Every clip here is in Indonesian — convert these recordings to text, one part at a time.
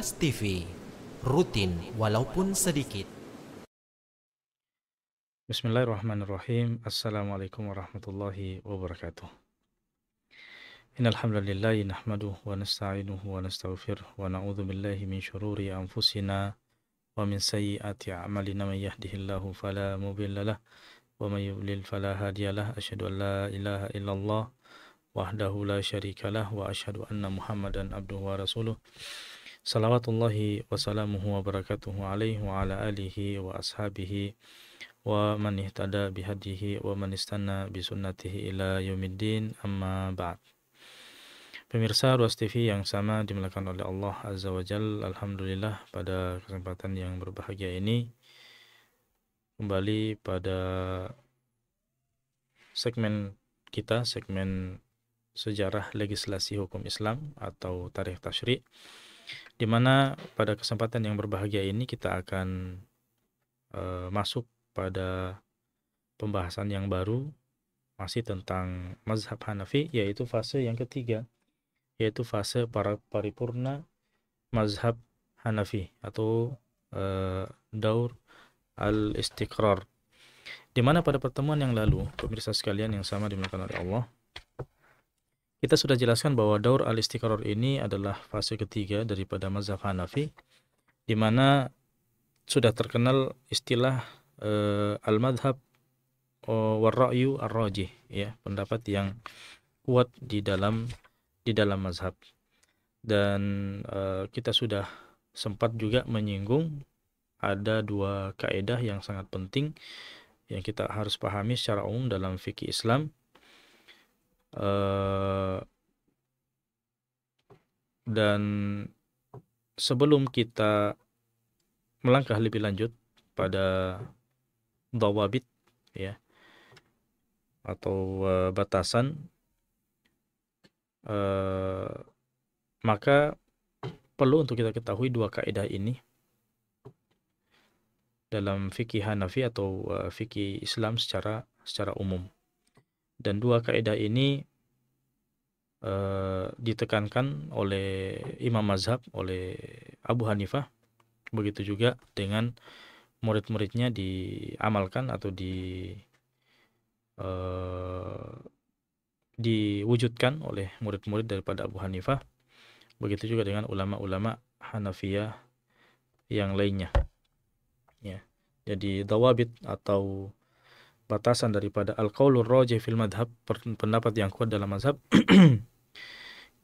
Kompas TV, rutin walaupun sedikit. Bismillahirrahmanirrahim. Assalamualaikum warahmatullahi wabarakatuh. Innalhamdulillahi nahmaduhu wa nasta'inuhu wa nastaghfiruh wa na'udzu billahi min syururi anfusina wa min sayyiati a'malina man yahdihillahu fala mudilla lah wa may yudlil fala hadiyalah asyhadu an la ilaha illallah wahdahu la syarikalah wa asyhadu anna muhammadan abduhu wa rasuluh Salawatullahi wa barakatuhu alaihi wa ala alihi wa ashabihi wa man ihtada bihadihi wa man istana bisunnatihi ila yaumiddin amma ba'd. Pemirsa Ruas TV yang sama dimulakan oleh Allah Azza wa Jal, Alhamdulillah pada kesempatan yang berbahagia ini kembali pada segmen kita, segmen sejarah legislasi hukum Islam atau tarikh tasyri' di mana pada kesempatan yang berbahagia ini kita akan uh, masuk pada pembahasan yang baru masih tentang mazhab Hanafi yaitu fase yang ketiga yaitu fase para paripurna mazhab Hanafi atau uh, daur al-istiqrar dimana pada pertemuan yang lalu pemirsa sekalian yang sama dimakan oleh Allah kita sudah jelaskan bahwa daur al-istiqrar ini adalah fase ketiga daripada mazhab Hanafi di mana sudah terkenal istilah uh, eh, al-madhab uh, eh, war-ra'yu ar-rajih ya, pendapat yang kuat di dalam di dalam mazhab. Dan uh, kita sudah sempat juga menyinggung ada dua kaedah yang sangat penting yang kita harus pahami secara umum dalam fikih Islam Eh, dan sebelum kita melangkah lebih lanjut pada dawabit ya atau uh, batasan uh, maka perlu untuk kita ketahui dua kaidah ini dalam fikih Hanafi atau uh, fikih Islam secara secara umum dan dua kaidah ini uh, ditekankan oleh imam mazhab oleh Abu Hanifah begitu juga dengan murid-muridnya diamalkan atau di uh, diwujudkan oleh murid-murid daripada Abu Hanifah begitu juga dengan ulama-ulama Hanafiyah yang lainnya ya jadi dawabit atau batasan daripada al-qaulur rajih fil madhab pendapat yang kuat dalam mazhab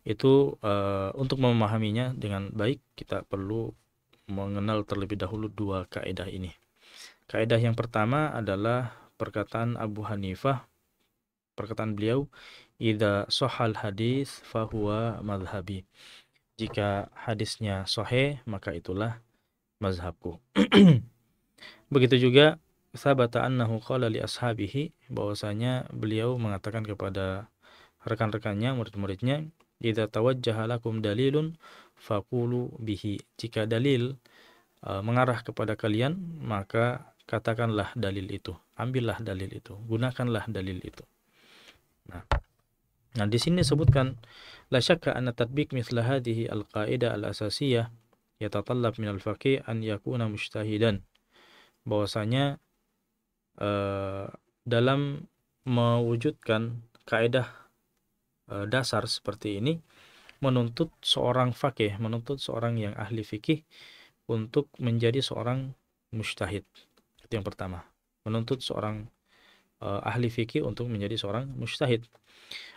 itu uh, untuk memahaminya dengan baik kita perlu mengenal terlebih dahulu dua kaidah ini. Kaidah yang pertama adalah perkataan Abu Hanifah perkataan beliau idza sahal hadis fahuwa madhabi. Jika hadisnya sahih maka itulah mazhabku. Begitu juga Sabata annahu qala li ashabihi bahwasanya beliau mengatakan kepada rekan-rekannya, murid-muridnya, "Idza tawajjaha lakum dalilun faqulu bihi." Jika dalil e, mengarah kepada kalian, maka katakanlah dalil itu. Ambillah dalil itu, gunakanlah dalil itu. Nah, nah di sini disebutkan la syakka anna tatbiq mithla hadhihi al-qa'idah al-asasiyah yatatallab min al-faqih an yakuna mustahidan. Bahwasanya Eh, dalam mewujudkan kaedah eh, dasar seperti ini menuntut seorang fakih, menuntut seorang yang ahli fikih untuk menjadi seorang mustahid. Itu yang pertama. Menuntut seorang uh, ahli fikih untuk menjadi seorang mustahid.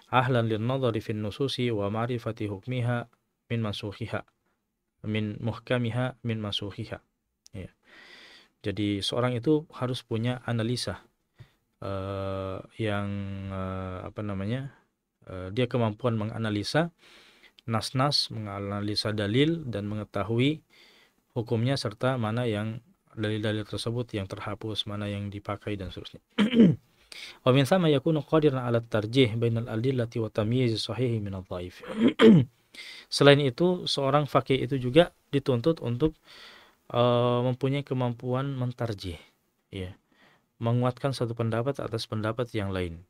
Ahlan lin nadhari fin nususi wa ma'rifati hukmiha min masuhiha min muhkamiha min masuhiha jadi seorang itu harus punya analisa uh, yang uh, apa namanya? Uh, dia kemampuan menganalisa nas-nas, menganalisa dalil dan mengetahui hukumnya serta mana yang dalil-dalil tersebut yang terhapus, mana yang dipakai dan seterusnya. Wa min sama yakunu qadiran 'ala tarjih bainal adillati wa tamyiz sahihi min dhaif Selain itu, seorang fakih itu juga dituntut untuk Eh, mempunyai kemampuan mentarjih ya menguatkan satu pendapat atas pendapat yang lain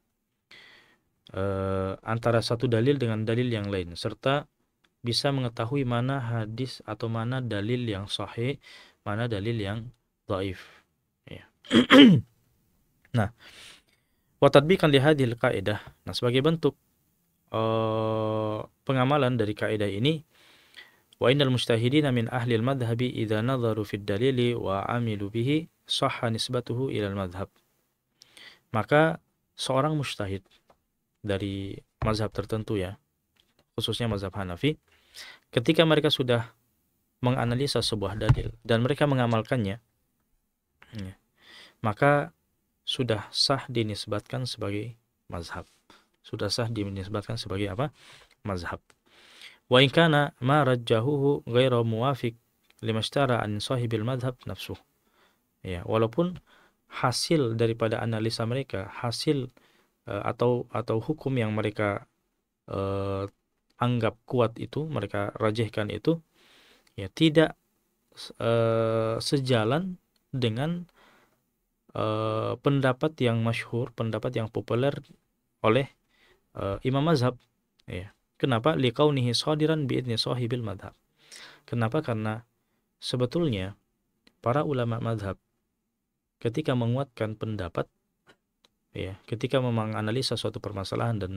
uh, antara satu dalil dengan dalil yang lain serta bisa mengetahui mana hadis atau mana dalil yang sahih mana dalil yang dhaif ya. nah watadbikan lihadil kaidah nah sebagai bentuk uh, pengamalan dari kaidah ini wainal innal mujtahidina min ahli al-madhhabi idza nadharu fi dalili wa amilu bihi sahha nisbatuhu ila al-madhhab. Maka seorang mustahid dari mazhab tertentu ya, khususnya mazhab Hanafi, ketika mereka sudah menganalisa sebuah dalil dan mereka mengamalkannya, ya, maka sudah sah dinisbatkan sebagai mazhab. Sudah sah dinisbatkan sebagai apa? Mazhab. Wa in kana ma rajjahuhu ghairu muwafiq an sahibil madhab nafsuh. Ya, walaupun hasil daripada analisa mereka, hasil eh, atau atau hukum yang mereka uh, anggap kuat itu, mereka rajihkan itu ya tidak uh, sejalan dengan uh, pendapat yang masyhur, pendapat yang populer oleh uh, imam mazhab, ya. Kenapa? Liqaunihi sadiran bi'idni sahibil madhab. Kenapa? Karena sebetulnya para ulama madhab ketika menguatkan pendapat ya ketika analisa suatu permasalahan dan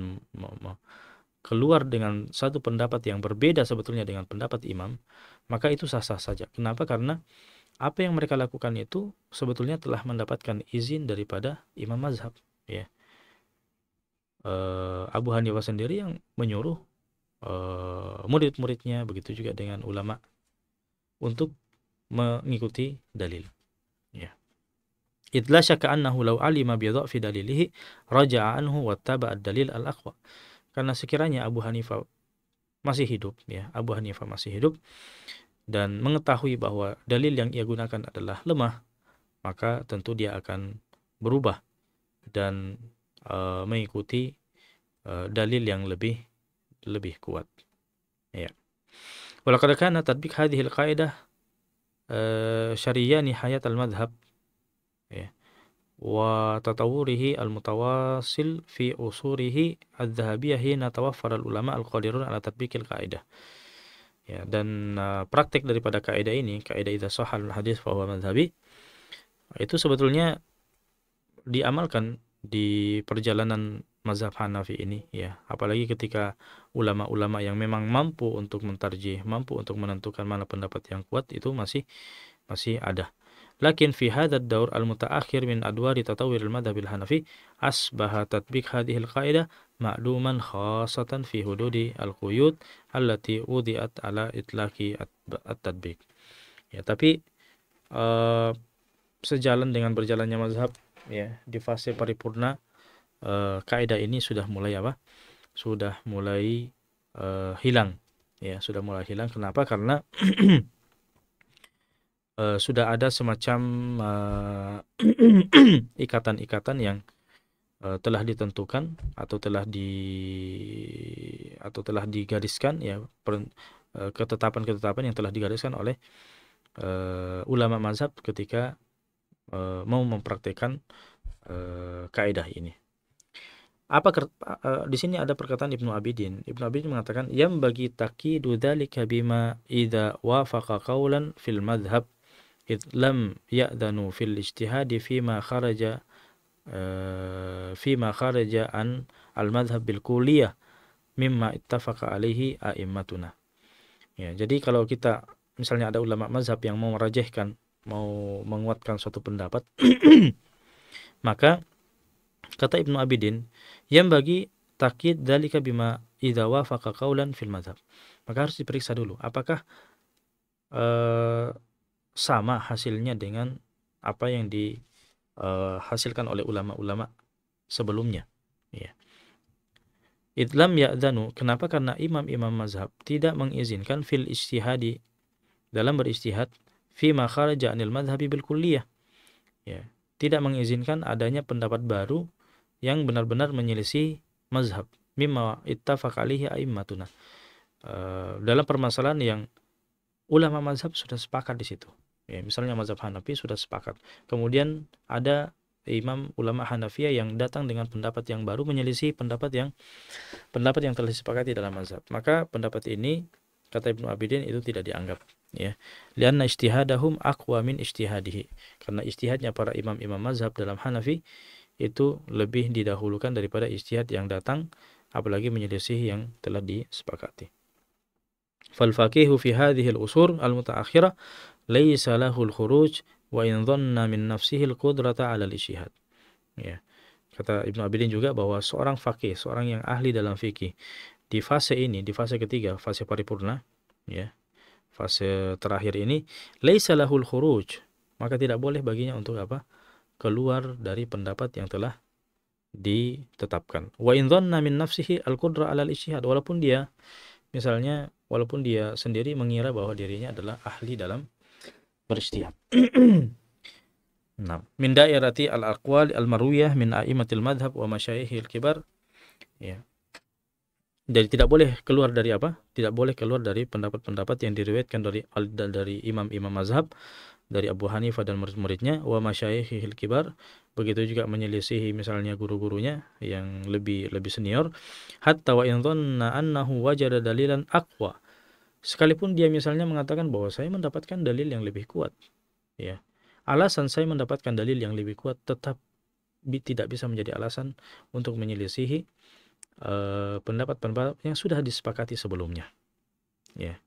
keluar dengan satu pendapat yang berbeda sebetulnya dengan pendapat imam maka itu sah-sah saja kenapa karena apa yang mereka lakukan itu sebetulnya telah mendapatkan izin daripada imam mazhab ya eh, Abu Hanifah sendiri yang menyuruh uh, murid-muridnya begitu juga dengan ulama untuk mengikuti dalil ya idla syaka annahu law alima bi dha'fi dalilihi raja'a anhu wa taba'a dalil al aqwa karena sekiranya Abu Hanifah masih hidup ya Abu Hanifah masih hidup dan mengetahui bahwa dalil yang ia gunakan adalah lemah maka tentu dia akan berubah dan uh, mengikuti uh, dalil yang lebih lebih kuat. Ya. Walaqad kana tatbiq hadhil qaidah eh, syariyani hayat al-madhab. Ya. Wa tatawurihi al-mutawasil fi usurihi al-dhahabiyah hina tawaffara al-ulama al-qadirun ala tatbiqil qaidah. Ya, dan uh, praktik daripada kaidah ini, kaidah idza sahal hadis fa huwa madhhabi, itu sebetulnya diamalkan di perjalanan mazhab Hanafi ini ya apalagi ketika ulama-ulama yang memang mampu untuk mentarjih mampu untuk menentukan mana pendapat yang kuat itu masih masih ada lakin fi hadzal daur al mutaakhir min adwari tatawir al al Hanafi asbaha tatbiq hadhihi al qaidah ma'luman khasatan fi hududi al quyud allati wudi'at ala itlaqi at tatbiq ya tapi uh, sejalan dengan berjalannya mazhab ya di fase paripurna Eh, kaidah ini sudah mulai apa? Sudah mulai uh, hilang. Ya, sudah mulai hilang. Kenapa? Karena uh, sudah ada semacam ikatan-ikatan uh, yang uh, telah ditentukan atau telah di atau telah digariskan ya ketetapan-ketetapan uh, yang telah digariskan oleh uh, ulama mazhab ketika mau mempraktikkan uh, kaidah ini apa uh, di sini ada perkataan Ibnu Abidin. Ibnu Abidin mengatakan yang bagi taki dzalika bima wa wafaqa kaulan fil madhab idlam ya ya'danu fil ijtihadi fima kharaja uh, fima kharaja an al madhab bil kuliah mimma ittafaqa alaihi a'immatuna. Ya, jadi kalau kita misalnya ada ulama mazhab yang mau merajihkan, mau menguatkan suatu pendapat, maka Kata Ibnu Abidin, yang bagi takid dalika bima idawa fakakaulan fil madhab. Maka harus diperiksa dulu apakah uh, sama hasilnya dengan apa yang dihasilkan eh, uh, oleh ulama-ulama sebelumnya. Ya. Idlam ya'danu. Kenapa? Karena imam-imam mazhab tidak mengizinkan fil istihadi dalam beristihad fi makharaja anil mazhabi bil kulliyah. Ya. Tidak mengizinkan adanya pendapat baru yang benar-benar menyelisih mazhab mimma ittafaq alaihi aimmatuna. Eh, dalam permasalahan yang ulama mazhab sudah sepakat di situ. Ya, misalnya mazhab Hanafi sudah sepakat. Kemudian ada imam ulama Hanafi yang datang dengan pendapat yang baru menyelisih pendapat yang pendapat yang telah disepakati dalam mazhab. Maka pendapat ini kata Ibnu Abidin itu tidak dianggap ya. Lianna ijtihadahum aqwa min ijtihadihi. Karena ijtihadnya para imam-imam mazhab dalam Hanafi itu lebih didahulukan daripada istihad yang datang apalagi menyelisih yang telah disepakati. Fal faqihu fi hadhihi al-usur al-mutaakhirah laysa lahu al-khuruj wa in dhanna min nafsihi al-qudrata 'ala al-ijtihad. Ya. Kata Ibnu Abidin juga bahwa seorang fakih, seorang yang ahli dalam fikih di fase ini, di fase ketiga, fase paripurna, ya. Fase terakhir ini lahu al khuruj, maka tidak boleh baginya untuk apa? keluar dari pendapat yang telah ditetapkan. Wa in dhanna min nafsihi al-qudra 'ala al-ijtihad walaupun dia misalnya walaupun dia sendiri mengira bahwa dirinya adalah ahli dalam berijtihad. nah, min dairati al-aqwal al-marwiyah min a'immatil madhab wa masyayikhil kibar. Ya. Jadi tidak boleh keluar dari apa? Tidak boleh keluar dari pendapat-pendapat yang diriwayatkan dari dari imam-imam mazhab dari Abu Hanifah dan murid-muridnya wa masyayikhil kibar begitu juga menyelisihi misalnya guru-gurunya yang lebih lebih senior hatta wa in annahu wajada dalilan aqwa sekalipun dia misalnya mengatakan bahwa saya mendapatkan dalil yang lebih kuat ya alasan saya mendapatkan dalil yang lebih kuat tetap tidak bisa menjadi alasan untuk menyelisihi eh, pendapat-pendapat uh, yang sudah disepakati sebelumnya ya yeah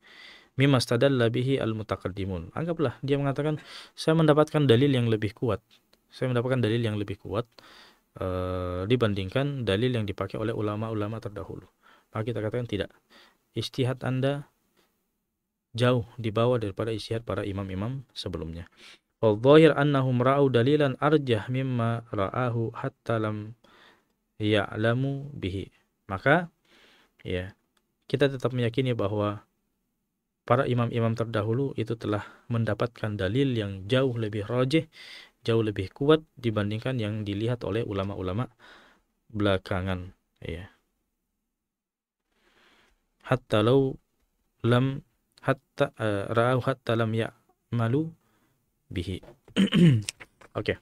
mimma stadalla bihi al-mutaqaddimun. Anggaplah dia mengatakan saya mendapatkan dalil yang lebih kuat. Saya mendapatkan dalil yang lebih kuat uh, dibandingkan dalil yang dipakai oleh ulama-ulama terdahulu. Maka kita katakan tidak. Istihad Anda jauh di bawah daripada istihad para imam-imam sebelumnya. Wadzahir annahum ra'u dalilan arjah mimma ra'ahu hatta lam ya'lamu bihi. Maka ya, kita tetap meyakini bahwa para imam-imam terdahulu itu telah mendapatkan dalil yang jauh lebih rajih, jauh lebih kuat dibandingkan yang dilihat oleh ulama-ulama belakangan, ya. Hatta lau lam hatta eh, ra'u hatta lam ya malu bihi. Oke.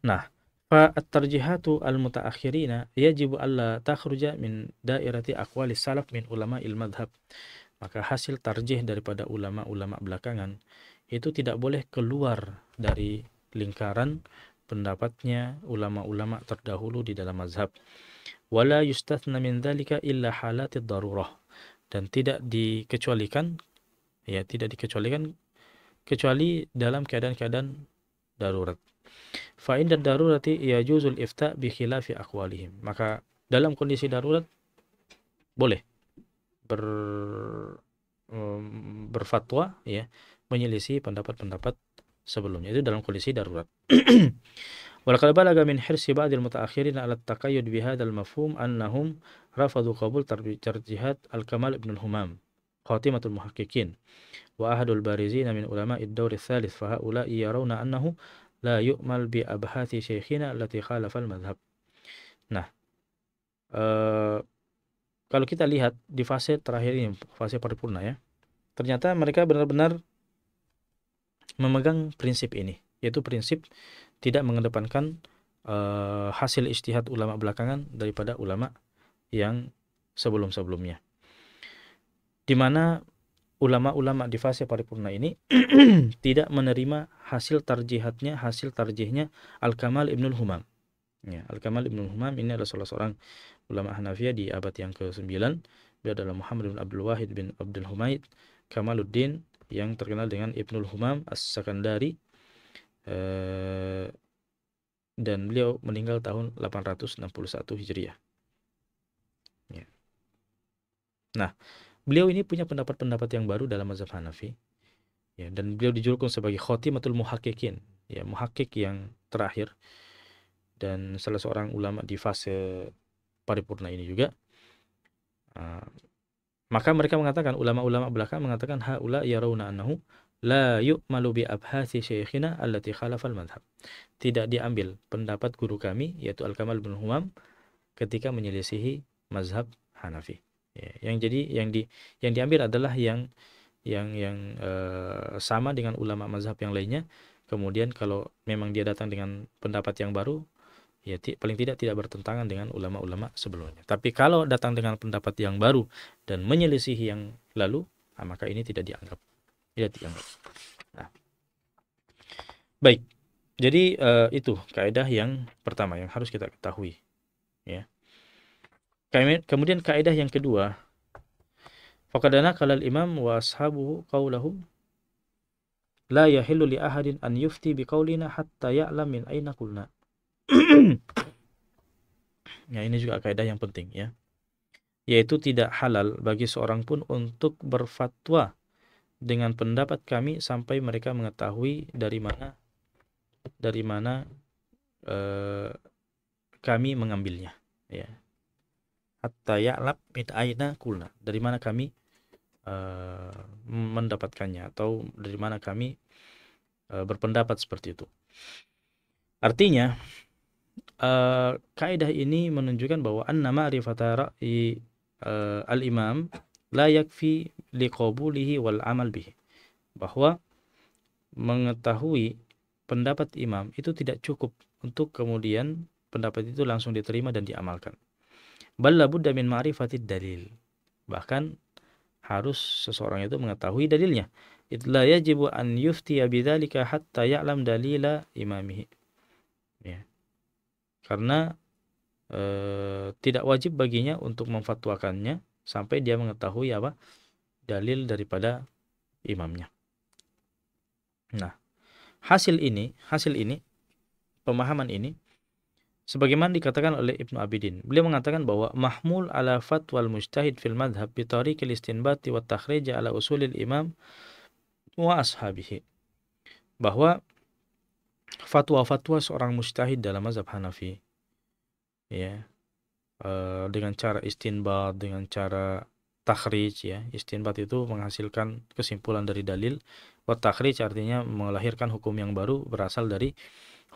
Nah, fa at-tarjihatu al-mutaakhirina yajibu alla takhruja min da'irati aqwali salaf min ulama al madhhab maka hasil tarjih daripada ulama-ulama belakangan itu tidak boleh keluar dari lingkaran pendapatnya ulama-ulama terdahulu di dalam mazhab. Wala yustathna min dhalika illa halatid darurah dan tidak dikecualikan ya tidak dikecualikan kecuali dalam keadaan-keadaan darurat. dan darurat darurati yajuzul ifta bi khilafi akwalihim. Maka dalam kondisi darurat boleh ber um, berfatwa ya menyelisih pendapat-pendapat sebelumnya itu dalam kondisi darurat. Walaqad balaga min hirsi ba'dil mutaakhirin 'ala at-taqayyud bi hadzal mafhum annahum rafadu qabul tarjihat al-Kamal ibn al-Humam khatimatul muhaqqiqin wa ahadul barizina min ulama'i ad-dawr ats-tsalits fa haula'i yarawna annahu la yu'mal bi abhathi shaykhina allati khalafa al-madhhab. Nah, uh, kalau kita lihat di fase terakhir ini, fase paripurna ya, ternyata mereka benar-benar memegang prinsip ini, yaitu prinsip tidak mengedepankan uh, hasil istihad ulama belakangan daripada ulama yang sebelum-sebelumnya. Di mana ulama-ulama di fase paripurna ini tidak menerima hasil tarjihatnya, hasil tarjihnya Al-Kamal Ibnul Humam. Ya, Al-Kamal Ibnul Humam ini adalah salah seorang ulama Hanafi di abad yang ke-9 beliau adalah Muhammad bin Abdul Wahid bin Abdul Humaid Kamaluddin yang terkenal dengan Ibnul Humam As-Sakandari eh, dan beliau meninggal tahun 861 Hijriah. Ya. Nah, beliau ini punya pendapat-pendapat yang baru dalam mazhab Hanafi. Ya, dan beliau dijulukkan sebagai khotimatul muhakkikin, ya muhakkik yang terakhir dan salah seorang ulama di fase paripurna ini juga ah, maka mereka mengatakan ulama-ulama belakang mengatakan haula yarawna annahu la yu'malu bi abhasi syekhina allati khalafal madhab. Tidak diambil pendapat guru kami yaitu Al-Kamal bin Humam ketika menyelisihi mazhab Hanafi. Ya, yang jadi yang di yang diambil adalah yang yang yang e, sama dengan ulama mazhab yang lainnya. Kemudian kalau memang dia datang dengan pendapat yang baru, ya paling tidak tidak bertentangan dengan ulama-ulama sebelumnya. Tapi kalau datang dengan pendapat yang baru dan menyelisihi yang lalu, nah, maka ini tidak dianggap tidak dianggap. Nah. Baik. Jadi uh, itu kaidah yang pertama yang harus kita ketahui. Ya. Kemudian kaidah yang kedua, Fakadana kalal imam wa ashabu qawlahu la yahillu li ahadin an yufti biqaulina hatta ya'lam min aina qulna. ya ini juga kaidah yang penting ya. Yaitu tidak halal bagi seorang pun untuk berfatwa dengan pendapat kami sampai mereka mengetahui dari mana dari mana eh, kami mengambilnya ya hatta ya'lab aina kulna dari mana kami eh, mendapatkannya atau dari mana kami eh, berpendapat seperti itu artinya Eh, kaidah ini menunjukkan bahwa anna ma'rifata ra'i uh, al-imam la yakfi liqabulihi wal amal bihi. Bahwa mengetahui pendapat imam itu tidak cukup untuk kemudian pendapat itu langsung diterima dan diamalkan. Bal budda min ma'rifatid dalil. Bahkan harus seseorang itu mengetahui dalilnya. Itla yajibu an yuftiya bidzalika hatta ya'lam dalila imamihi karena e, tidak wajib baginya untuk memfatwakannya sampai dia mengetahui apa dalil daripada imamnya. Nah, hasil ini, hasil ini pemahaman ini sebagaimana dikatakan oleh Ibnu Abidin. Beliau mengatakan bahwa mahmul ala fatwal mujtahid fil madhab bi tariqil istinbati wa takhrij ala usulil imam wa ashabihi. Bahwa fatwa-fatwa seorang mustahid dalam mazhab Hanafi. Ya. Eh, dengan cara istinbat, dengan cara takhrij ya. Istinbat itu menghasilkan kesimpulan dari dalil. Wa takhrij artinya melahirkan hukum yang baru berasal dari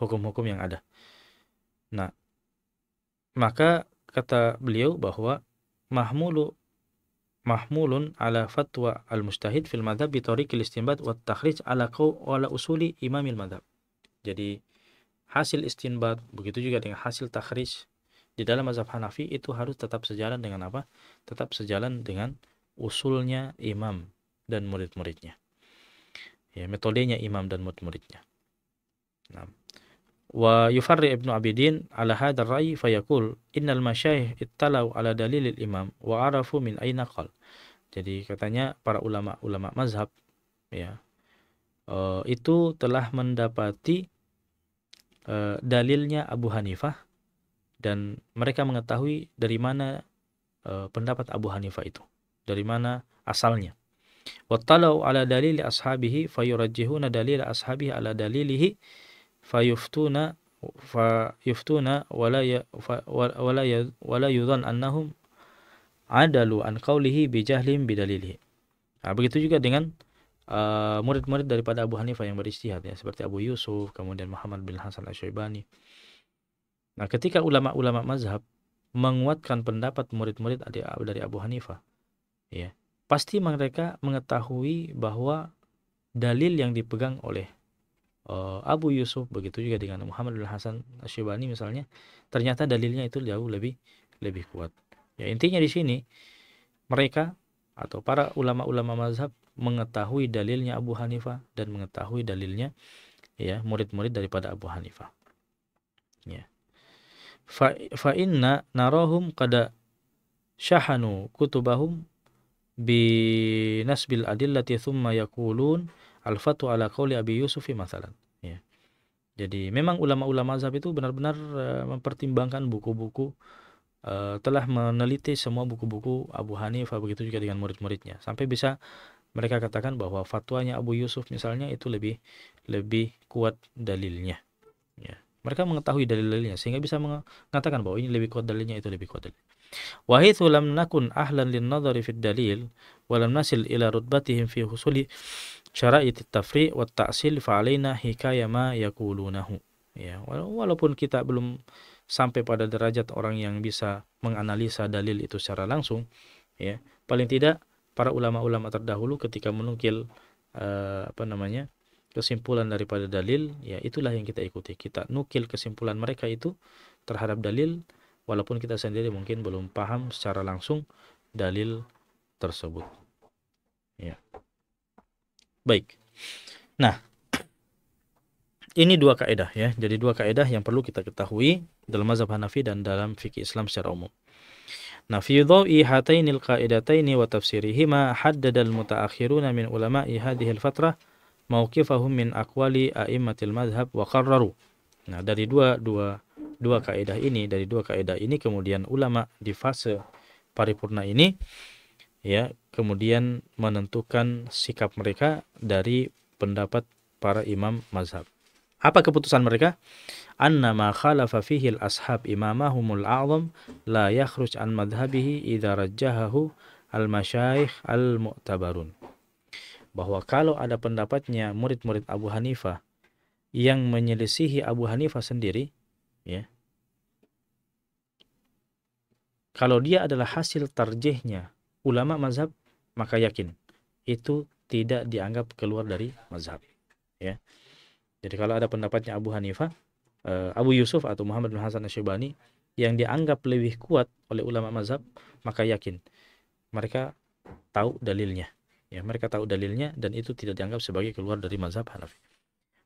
hukum-hukum yang ada. Nah, maka kata beliau bahwa mahmulu mahmulun ala fatwa al-mustahid fil madhab bi al istinbat wa takhrij ala qaw ala usuli imamil madhab jadi hasil istinbat begitu juga dengan hasil takhrij di dalam mazhab Hanafi itu harus tetap sejalan dengan apa? Tetap sejalan dengan usulnya imam dan murid-muridnya. Ya, metodenya imam dan murid-muridnya. Nah. Wa yufarri Ibnu Abidin ala hadar ra'yi fayaqul innal masyayikh ittalau ala dalilil imam wa arafu min aina qal. Jadi katanya para ulama-ulama mazhab ya uh, itu telah mendapati e, dalilnya Abu Hanifah dan mereka mengetahui dari mana e, pendapat Abu Hanifah itu, dari mana asalnya. Wattalau ala dalil ashabihi fayurajjihuna dalil ashabihi ala dalilihi fayuftuna fayuftuna wala ya, wala ya, wala yudhan annahum adalu an qawlihi bijahlim bidalilihi. Nah, begitu juga dengan Eh, murid-murid uh, daripada Abu Hanifah yang beristihad ya seperti Abu Yusuf kemudian Muhammad bin Hasan Asy-Syaibani. nah ketika ulama-ulama mazhab menguatkan pendapat murid-murid dari Abu Hanifah ya pasti mereka mengetahui bahwa dalil yang dipegang oleh uh, Abu Yusuf begitu juga dengan Muhammad bin Hasan Asy-Syaibani misalnya ternyata dalilnya itu jauh lebih lebih kuat ya intinya di sini mereka atau para ulama-ulama mazhab mengetahui dalilnya Abu Hanifah dan mengetahui dalilnya ya murid-murid daripada Abu Hanifah. Ya. Fa, fa inna narahum qada syahanu kutubahum bi nasbil adillati thumma yaqulun al fatu ala qawli Abi Yusufi misalan. Ya. Jadi memang ulama-ulama mazhab itu benar-benar eh, mempertimbangkan buku-buku Eh, telah meneliti semua buku-buku Abu Hanifah begitu juga dengan murid-muridnya sampai bisa mereka katakan bahwa fatwanya Abu Yusuf misalnya itu lebih lebih kuat dalilnya ya mereka mengetahui dalil-dalilnya sehingga bisa mengatakan bahwa ini lebih kuat dalilnya itu lebih kuat dalil wahithu lam nakun ahlan lin nadhari fid dalil walam nasil ila rutbatihim fi husuli syara'it tafri wa ta'sil fa'alaina hikayama hikaya ma ya walaupun kita belum sampai pada derajat orang yang bisa menganalisa dalil itu secara langsung ya paling tidak para ulama-ulama terdahulu ketika menukil eh, apa namanya kesimpulan daripada dalil ya itulah yang kita ikuti kita nukil kesimpulan mereka itu terhadap dalil walaupun kita sendiri mungkin belum paham secara langsung dalil tersebut ya baik nah ini dua kaedah ya. Jadi dua kaedah yang perlu kita ketahui dalam mazhab Hanafi dan dalam fikih Islam secara umum. Nah, fi dhawi hatainil qaidataini wa tafsirihima haddada al-mutaakhiruna min ulama'i hadhihi al-fatrah mauqifahum min aqwali a'immatil madhab wa qarraru. Nah, dari dua dua dua kaedah ini, dari dua kaedah ini kemudian ulama di fase paripurna ini ya, kemudian menentukan sikap mereka dari pendapat para imam mazhab. Apa keputusan mereka? Anna ma khalafa fihi ashab imamahumul a'zam la yakhruj an madhhabihi idza rajjahahu al-masyayikh al-mu'tabarun. Bahwa kalau ada pendapatnya murid-murid Abu Hanifah yang menyelisihi Abu Hanifah sendiri, ya. Kalau dia adalah hasil tarjihnya ulama mazhab, maka yakin itu tidak dianggap keluar dari mazhab, ya. Jadi kalau ada pendapatnya Abu Hanifah, eh, Abu Yusuf atau Muhammad bin Hasan Asyibani yang dianggap lebih kuat oleh ulama mazhab, maka yakin mereka tahu dalilnya. Ya, mereka tahu dalilnya dan itu tidak dianggap sebagai keluar dari mazhab Hanafi.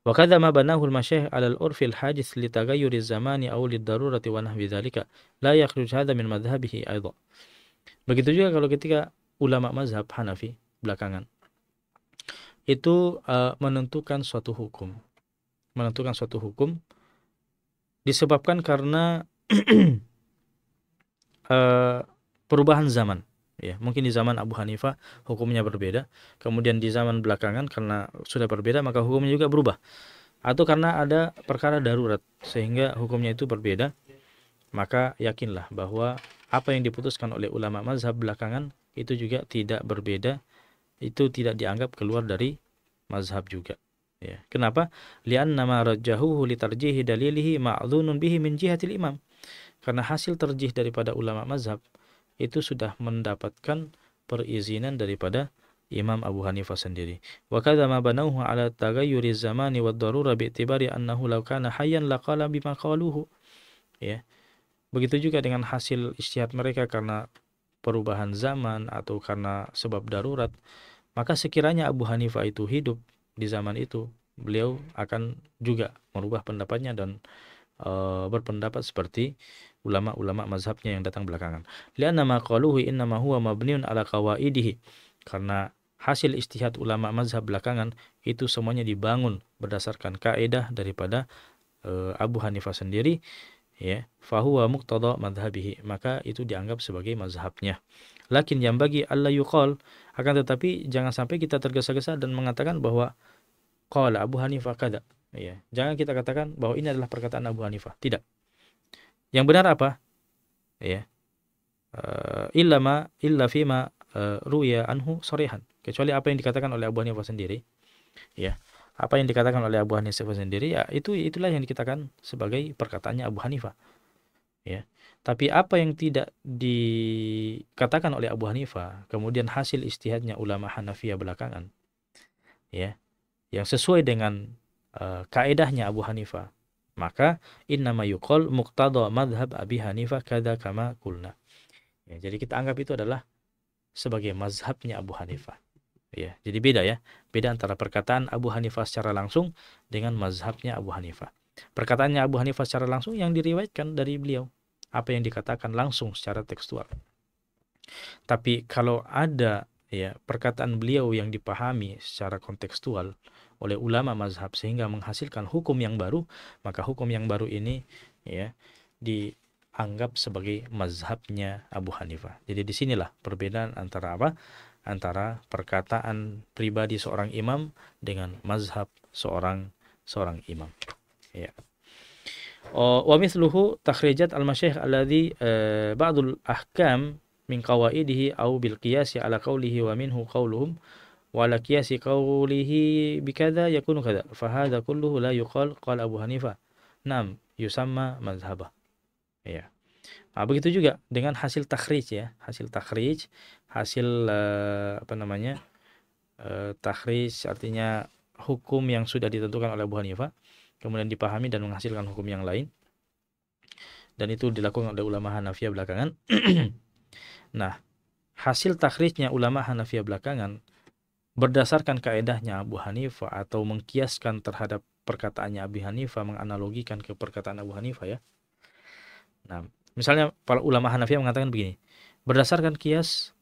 Wa kadza ma banahu al 'ala al urf al-hadis li az zamani aw ad darurati wa nahwi dzalika la yakhruj hadha min madhhabihi aidan. Begitu juga kalau ketika ulama mazhab Hanafi belakangan itu uh, menentukan suatu hukum menentukan suatu hukum disebabkan karena uh, perubahan zaman ya mungkin di zaman Abu Hanifah hukumnya berbeda kemudian di zaman belakangan karena sudah berbeda maka hukumnya juga berubah atau karena ada perkara darurat sehingga hukumnya itu berbeda maka yakinlah bahwa apa yang diputuskan oleh ulama mazhab belakangan itu juga tidak berbeda itu tidak dianggap keluar dari mazhab juga Ya. Kenapa? Lian nama rajahuhu li tarjihi dalilihi ma'dhunun bihi min jihatil imam. Karena hasil terjih daripada ulama mazhab itu sudah mendapatkan perizinan daripada Imam Abu Hanifah sendiri. Wa kadza ma banawhu ala taghayyuri zamani wad darura bi itibari annahu law kana hayyan laqala bima qaluhu. Ya. Begitu juga dengan hasil istihad mereka karena perubahan zaman atau karena sebab darurat, maka sekiranya Abu Hanifah itu hidup di zaman itu beliau akan juga merubah pendapatnya dan e, berpendapat seperti ulama-ulama mazhabnya yang datang belakangan. Lianna maqaluhu innama huwa mabniun ala qawaidihi. Karena hasil istihad ulama mazhab belakangan itu semuanya dibangun berdasarkan kaidah daripada e, Abu Hanifah sendiri ya fahuwa muqtada madhabihi maka itu dianggap sebagai mazhabnya lakin yang bagi Allah yuqal akan tetapi jangan sampai kita tergesa-gesa dan mengatakan bahwa qala Abu Hanifah kada ya jangan kita katakan bahwa ini adalah perkataan Abu Hanifah tidak yang benar apa ya uh, illa ma illa uh, ruya anhu sorehan. kecuali apa yang dikatakan oleh Abu Hanifah sendiri ya apa yang dikatakan oleh Abu Hanifah sendiri ya itu itulah yang dikatakan sebagai perkataannya Abu Hanifah ya tapi apa yang tidak dikatakan oleh Abu Hanifah kemudian hasil istihadnya ulama Hanafiyah belakangan ya yang sesuai dengan uh, kaedahnya Abu Hanifah maka innama yuqal muqtada madhab Abi Hanifah kada kama kulna ya, jadi kita anggap itu adalah sebagai mazhabnya Abu Hanifah Ya, jadi beda ya. Beda antara perkataan Abu Hanifah secara langsung dengan mazhabnya Abu Hanifah. Perkataannya Abu Hanifah secara langsung yang diriwayatkan dari beliau. Apa yang dikatakan langsung secara tekstual. Tapi kalau ada ya perkataan beliau yang dipahami secara kontekstual oleh ulama mazhab sehingga menghasilkan hukum yang baru, maka hukum yang baru ini ya di anggap sebagai mazhabnya Abu Hanifah. Jadi disinilah perbedaan antara apa antara perkataan pribadi seorang imam dengan mazhab seorang seorang imam. Ya. Wa mithluhu takhrijat al-masyaykh alladhi e, ba'dul ahkam min qawaidihi au bil qiyasi ala qawlihi wa minhu qawluhum wa ala qiyasi qawlihi bikadha yakunu kadha fa hadha kulluhu la yuqal qala Abu Hanifah. Nam yusamma mazhabah. Ya. Nah, begitu juga dengan hasil takhrij ya, hasil takhrij, hasil eh, apa namanya? Eh, takhrij artinya hukum yang sudah ditentukan oleh Abu Hanifah kemudian dipahami dan menghasilkan hukum yang lain. Dan itu dilakukan oleh ulama hanafiah belakangan. nah, hasil takhrijnya ulama hanafiah belakangan berdasarkan kaedahnya Abu Hanifah atau mengkiaskan terhadap perkataannya Abu Hanifah menganalogikan ke perkataan Abu Hanifah ya. Nah, Misalnya para ulama Hanafi mengatakan begini, berdasarkan kias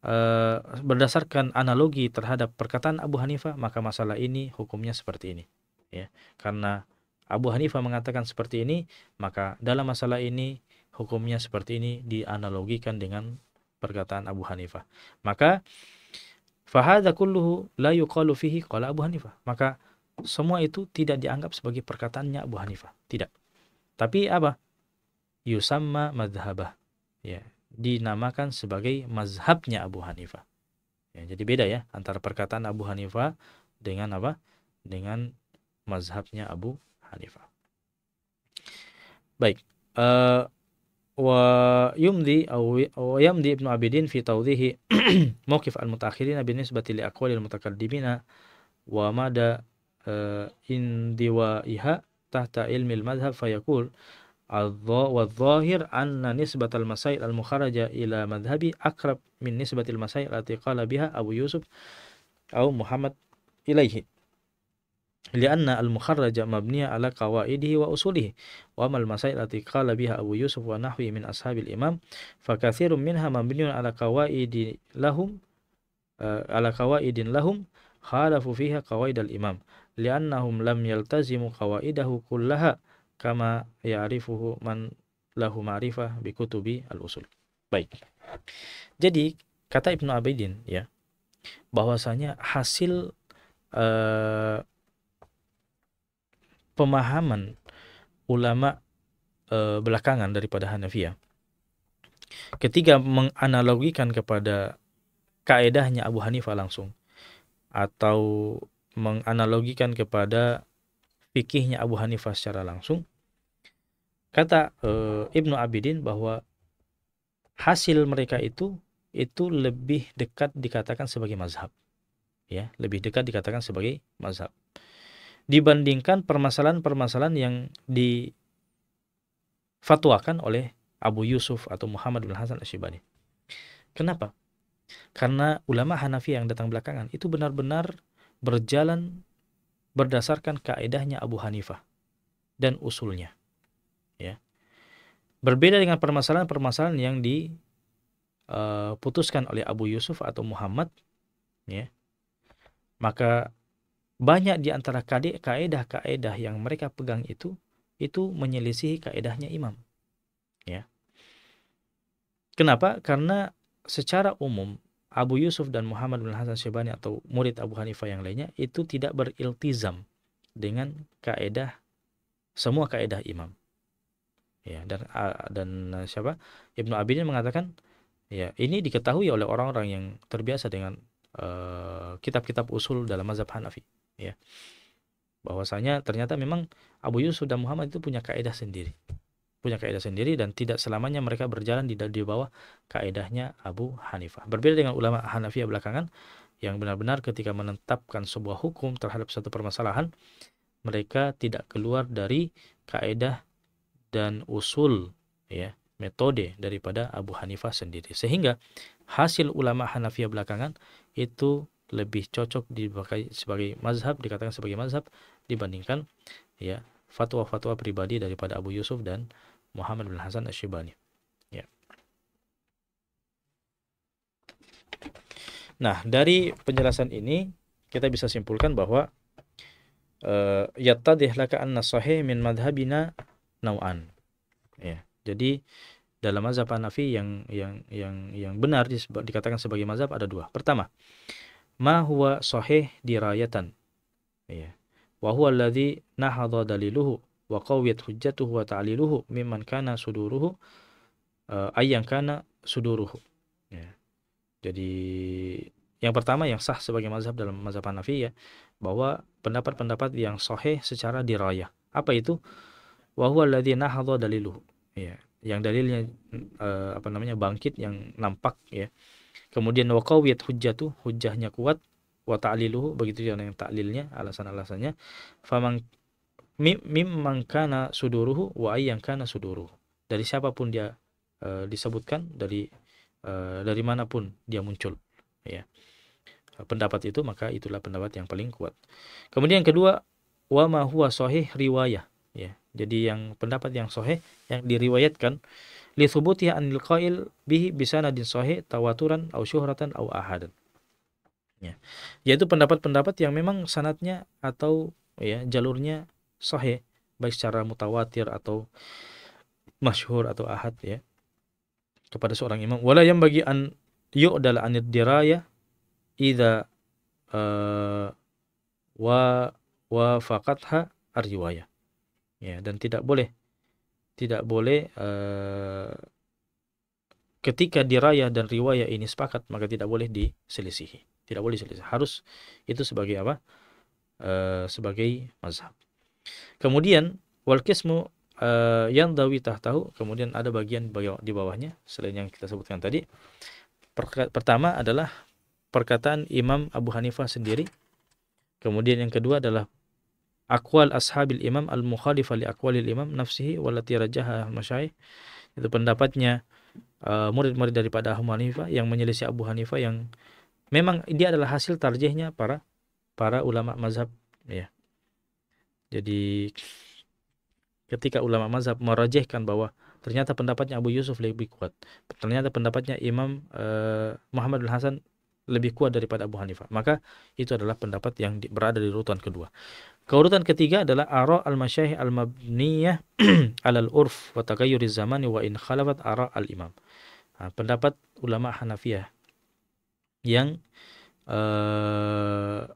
eh, berdasarkan analogi terhadap perkataan Abu Hanifah, maka masalah ini hukumnya seperti ini. Ya, karena Abu Hanifah mengatakan seperti ini, maka dalam masalah ini hukumnya seperti ini dianalogikan dengan perkataan Abu Hanifah. Maka kulluhu la Abu Hanifah. Maka semua itu tidak dianggap sebagai perkataannya Abu Hanifah. Tidak. Tapi apa? yusamma madhabah. Ya, dinamakan sebagai mazhabnya Abu Hanifah. Ya, jadi beda ya antara perkataan Abu Hanifah dengan apa? Dengan mazhabnya Abu Hanifah. Baik. Eh, wa yumdi aw yamdi Ibnu Abidin fi Mokif mawqif al-mutaakhirin nisbati li aqwali al-mutaqaddimina wa mada Indiwa eh, indiwaiha tahta ilmi al-madhhab yaqul والظاهر أن نسبة المسائل المخرجة إلى مذهبي أقرب من نسبة المسائل التي قال بها أبو يوسف أو محمد إليه لأن المخرج مبني على قواعده وأصوله وأما المسائل التي قال بها أبو يوسف ونحوه من أصحاب الإمام فكثير منها مبني على قواعد لهم آه، على قواعد لهم خالفوا فيها قواعد الإمام لأنهم لم يلتزموا قواعده كلها kama ya'rifuhu man lahu ma'rifah bi kutubi al-usul. Baik. Jadi kata Ibnu Abidin ya bahwasanya hasil uh, pemahaman ulama uh, belakangan daripada Hanafiya ketika menganalogikan kepada kaedahnya Abu Hanifah langsung atau menganalogikan kepada fikihnya Abu Hanifah secara langsung Kata uh, Ibnu Abidin bahwa hasil mereka itu itu lebih dekat dikatakan sebagai mazhab. Ya, lebih dekat dikatakan sebagai mazhab. Dibandingkan permasalahan-permasalahan yang difatwakan oleh Abu Yusuf atau Muhammad bin Hasan Asyibani. Kenapa? Karena ulama Hanafi yang datang belakangan itu benar-benar berjalan berdasarkan kaidahnya Abu Hanifah dan usulnya ya berbeda dengan permasalahan-permasalahan yang diputuskan eh, oleh Abu Yusuf atau Muhammad ya maka banyak di antara kaedah-kaedah yang mereka pegang itu itu menyelisihi kaedahnya imam ya kenapa karena secara umum Abu Yusuf dan Muhammad bin Hasan Syibani atau murid Abu Hanifah yang lainnya itu tidak beriltizam dengan kaedah semua kaedah imam ya dan dan e, siapa Ibnu Abidin mengatakan ya ini diketahui oleh orang-orang yang terbiasa dengan e, kitab-kitab uh, usul dalam mazhab Hanafi ya bahwasanya ternyata memang Abu Yusuf dan Muhammad itu punya kaedah sendiri punya kaedah sendiri dan tidak selamanya mereka berjalan di, di bawah kaedahnya Abu Hanifah. Berbeda dengan ulama Hanafi belakangan yang benar-benar ketika menetapkan sebuah hukum terhadap satu permasalahan, mereka tidak keluar dari kaedah dan usul ya metode daripada Abu Hanifah sendiri sehingga hasil ulama Hanafiya belakangan itu lebih cocok dipakai sebagai mazhab dikatakan sebagai mazhab dibandingkan ya fatwa-fatwa pribadi daripada Abu Yusuf dan Muhammad bin Hasan Asy-Syibani Ya. Nah, dari penjelasan ini kita bisa simpulkan bahwa eh, yattadih laka anna sahih min madhabina nau'an ya jadi dalam mazhab Hanafi yang yang yang yang benar dikatakan sebagai mazhab ada dua pertama ma huwa sahih dirayatan ya wa huwa alladhi nahadha daliluhu wa qawiyat hujjatuhu wa ta'liluhu mimman kana suduruhu uh, ayyan kana suduruhu ya jadi yang pertama yang sah sebagai mazhab dalam mazhab Hanafi ya bahwa pendapat-pendapat yang sahih secara dirayah apa itu wa ladhi alladzi nahadha daliluhu ya yang dalilnya uh, apa namanya bangkit yang nampak ya kemudian wa qawiyat hujjatu hujjahnya kuat wa ta'liluhu begitu juga ya, yang taklilnya alasan-alasannya faman mimman kana suduruhu wa ayyan kana suduruhu dari siapapun dia uh, disebutkan dari uh, dari manapun dia muncul ya pendapat itu maka itulah pendapat yang paling kuat kemudian yang kedua wa ma huwa sahih riwayah ya jadi yang pendapat yang soheh yang diriwayatkan li subuti anil qail bihi bisanadin soheh tawaturan au syuhratan au ahadan. Ya. Yaitu pendapat-pendapat yang memang sanatnya atau ya jalurnya soheh baik secara mutawatir atau masyhur atau ahad ya kepada seorang imam wala yang bagi an adalah anid diraya ida uh, eh, wa fakatha arjwaya ya dan tidak boleh tidak boleh uh, ketika diraya dan riwayah ini sepakat maka tidak boleh diselisihi tidak boleh diselisihi harus itu sebagai apa uh, sebagai mazhab kemudian wal kismu eh, yang dawi tahu kemudian ada bagian di bawahnya selain yang kita sebutkan tadi pertama adalah perkataan Imam Abu Hanifah sendiri kemudian yang kedua adalah akwal ashabil imam al mukhalifah li akwalil imam nafsihi walati rajaha masyaih itu pendapatnya eh, murid-murid uh, daripada Abu Hanifah yang menyelisih Abu Hanifah yang memang dia adalah hasil tarjihnya para para ulama mazhab ya jadi ketika ulama mazhab merajihkan bahwa ternyata pendapatnya Abu Yusuf lebih kuat ternyata pendapatnya Imam uh, eh, Muhammad bin Hasan lebih kuat daripada Abu Hanifah. Maka itu adalah pendapat yang berada di urutan kedua. Keurutan ketiga adalah ara al-masyayikh al-mabniyah al urf wa tagayyuri zamani wa in khalafat ara al-imam. Nah, pendapat ulama Hanafiyah yang uh,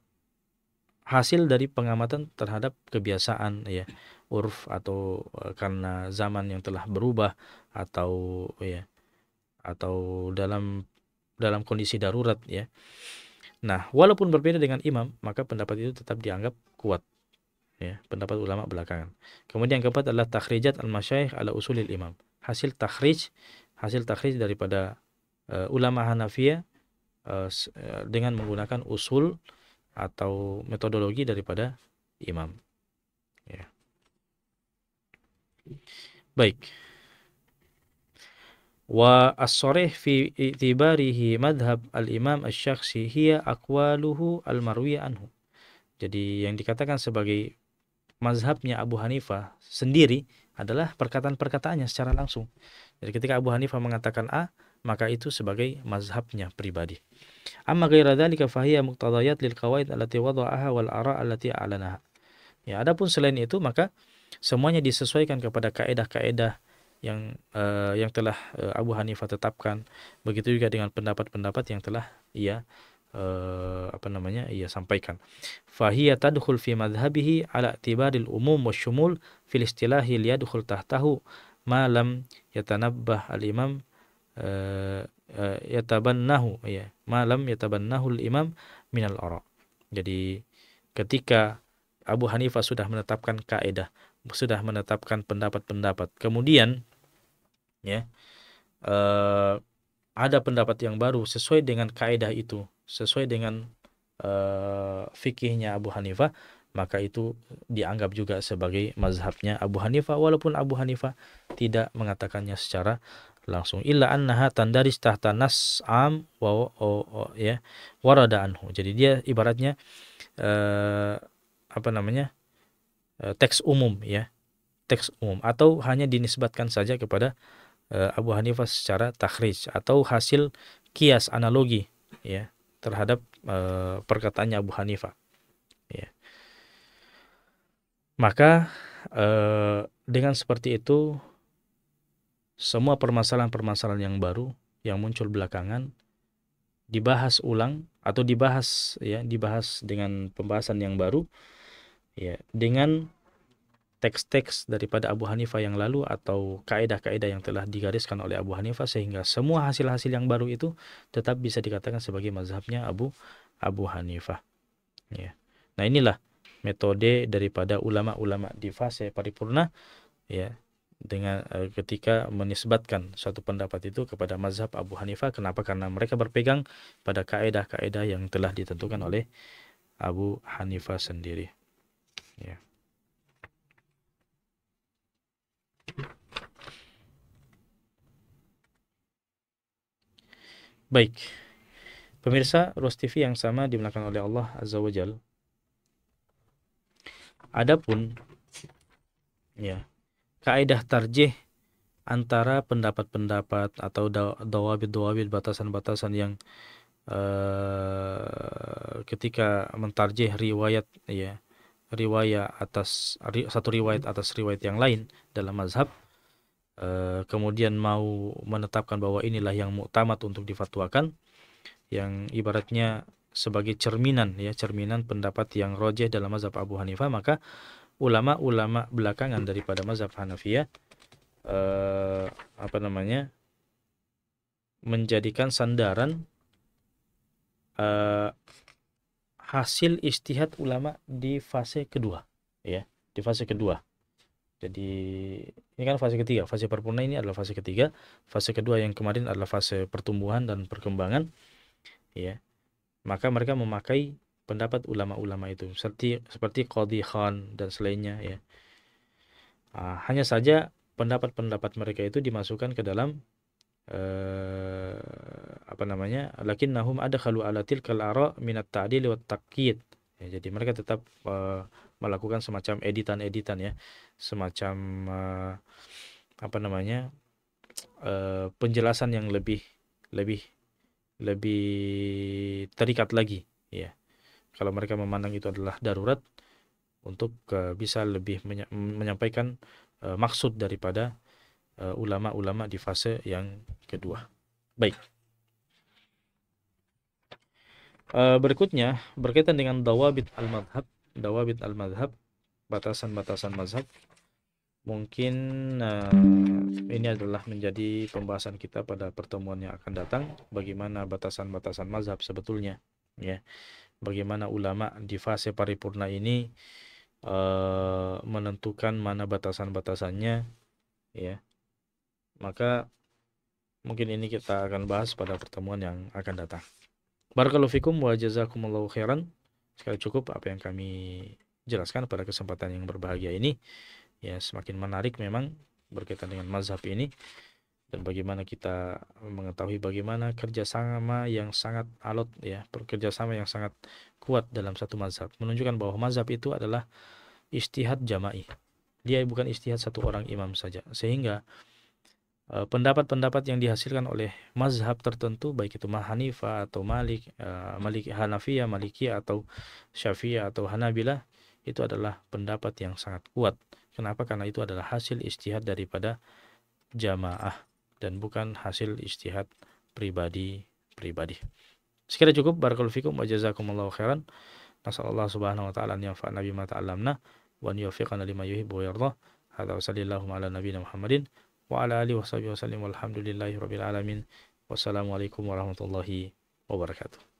hasil dari pengamatan terhadap kebiasaan ya urf atau uh, karena zaman yang telah berubah atau ya atau dalam dalam kondisi darurat ya. Nah, walaupun berbeda dengan imam, maka pendapat itu tetap dianggap kuat. Ya, pendapat ulama belakangan. Kemudian yang keempat adalah takhrijat al-masyayikh ala usulil imam. Hasil takhrij, hasil takhrij daripada uh, ulama hanafiyah uh, dengan menggunakan usul atau metodologi daripada imam. Ya. Baik wa as-sarih fi itibarihi madhab al-imam asy-syakhsi hiya aqwaluhu al-marwi anhu. Jadi yang dikatakan sebagai mazhabnya Abu Hanifah sendiri adalah perkataan-perkataannya secara langsung. Jadi ketika Abu Hanifah mengatakan A, maka itu sebagai mazhabnya pribadi. Amma ghaira dzalika hiya muqtadayat lil qawaid allati wada'aha wal ara allati a'lanaha. Ya, adapun selain itu maka semuanya disesuaikan kepada kaedah-kaedah yang uh, yang telah uh, Abu Hanifah tetapkan begitu juga dengan pendapat-pendapat yang telah ia uh, apa namanya ia sampaikan fahiya tadkhul fi madhhabihi ala tibaril umum wasyumul fil istilahi liyadkhul tahtahu ma lam yatanabbah al imam yatabannahu ya yeah. ma lam yatabannahu al imam al ara jadi ketika Abu Hanifah sudah menetapkan kaedah sudah menetapkan pendapat-pendapat kemudian ya eh, ada pendapat yang baru sesuai dengan kaidah itu sesuai dengan eh, fikihnya Abu Hanifah maka itu dianggap juga sebagai mazhabnya Abu Hanifah walaupun Abu Hanifah tidak mengatakannya secara langsung illa annaha tandaris tahta am wa o, o, ya warada anhu jadi dia ibaratnya eh, apa namanya eh, teks umum ya teks umum atau hanya dinisbatkan saja kepada Eh, Abu Hanifah secara takhrij atau hasil kias analogi ya terhadap uh, perkataannya Abu Hanifah. Ya. Maka eh, dengan seperti itu semua permasalahan-permasalahan yang baru yang muncul belakangan dibahas ulang atau dibahas ya dibahas dengan pembahasan yang baru ya dengan teks-teks daripada Abu Hanifah yang lalu atau kaedah-kaedah yang telah digariskan oleh Abu Hanifah sehingga semua hasil-hasil yang baru itu tetap bisa dikatakan sebagai mazhabnya Abu Abu Hanifah. Ya. Nah inilah metode daripada ulama-ulama di fase paripurna ya dengan uh, ketika menisbatkan suatu pendapat itu kepada mazhab Abu Hanifah kenapa karena mereka berpegang pada kaedah-kaedah yang telah ditentukan oleh Abu Hanifah sendiri ya Baik. Pemirsa Ruas TV yang sama dimenangkan oleh Allah Azza wa Jal. Adapun ya, kaidah tarjih antara pendapat-pendapat atau doa dawabit batasan-batasan yang uh, ketika mentarjih riwayat ya riwayat atas satu riwayat atas riwayat yang lain dalam mazhab Eh, kemudian mau menetapkan bahwa inilah yang muktamad untuk difatwakan yang ibaratnya sebagai cerminan ya cerminan pendapat yang rojeh dalam mazhab Abu Hanifah maka ulama-ulama belakangan daripada mazhab Hanafiyah eh, apa namanya menjadikan sandaran eh, hasil istihad ulama di fase kedua ya di fase kedua jadi ini kan fase ketiga. Fase perpurna ini adalah fase ketiga. Fase kedua yang kemarin adalah fase pertumbuhan dan perkembangan. Ya. Maka mereka memakai pendapat ulama-ulama itu seperti seperti Qadhi Khan dan selainnya ya. Nah, hanya saja pendapat-pendapat mereka itu dimasukkan ke dalam eh, apa namanya? Lakin Nahum ada ala alatil kalara minat tadi lewat taqyid. Ya, jadi mereka tetap eh, melakukan semacam editan-editan ya, semacam uh, apa namanya uh, penjelasan yang lebih lebih lebih terikat lagi, ya. Kalau mereka memandang itu adalah darurat untuk uh, bisa lebih menya menyampaikan uh, maksud daripada ulama-ulama uh, di fase yang kedua. Baik. Uh, berikutnya berkaitan dengan dawabit al-madhab dawabit al madhab batasan-batasan mazhab mungkin uh, ini adalah menjadi pembahasan kita pada pertemuan yang akan datang bagaimana batasan-batasan mazhab sebetulnya ya bagaimana ulama di fase paripurna ini uh, menentukan mana batasan-batasannya ya maka mungkin ini kita akan bahas pada pertemuan yang akan datang barakallahu fikum wa jazakumullahu khairan Sekali cukup apa yang kami jelaskan pada kesempatan yang berbahagia ini. Ya, semakin menarik memang berkaitan dengan mazhab ini dan bagaimana kita mengetahui bagaimana kerjasama yang sangat alot ya kerjasama yang sangat kuat dalam satu mazhab menunjukkan bahwa mazhab itu adalah istihad jama'i dia bukan istihad satu orang imam saja sehingga Eh, pendapat-pendapat yang dihasilkan oleh mazhab tertentu baik itu Hanifa atau Malik, eh, Malik Hanafiya, Malikiyah atau Syafi'iyah atau Hanabila itu adalah pendapat yang sangat kuat. Kenapa? Karena itu adalah hasil istihad daripada jamaah dan bukan hasil istihad pribadi-pribadi. Sekira cukup barakallahu fikum wa jazakumullahu khairan. Nasallallahu subhanahu wa ta'ala an yanfa'na bima ta'allamna wa an yuwaffiqana lima yuhibbu wa yardha. Hadza sallallahu ala nabiyina Muhammadin وعلى آله وصحبه وسلم والحمد لله رب العالمين والسلام عليكم ورحمة الله وبركاته